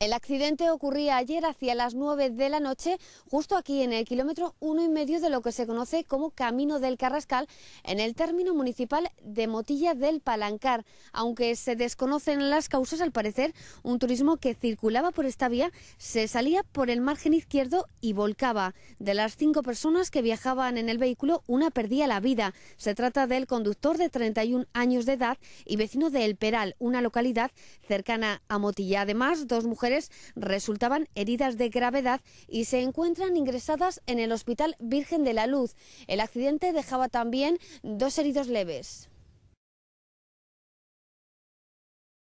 El accidente ocurría ayer hacia las 9 de la noche, justo aquí en el kilómetro uno y medio de lo que se conoce como Camino del Carrascal, en el término municipal de Motilla del Palancar. Aunque se desconocen las causas, al parecer, un turismo que circulaba por esta vía se salía por el margen izquierdo y volcaba. De las cinco personas que viajaban en el vehículo, una perdía la vida. Se trata del conductor de 31 años de edad y vecino de El Peral, una localidad cercana a Motilla. Además, dos mujeres resultaban heridas de gravedad y se encuentran ingresadas en el Hospital Virgen de la Luz. El accidente dejaba también dos heridos leves.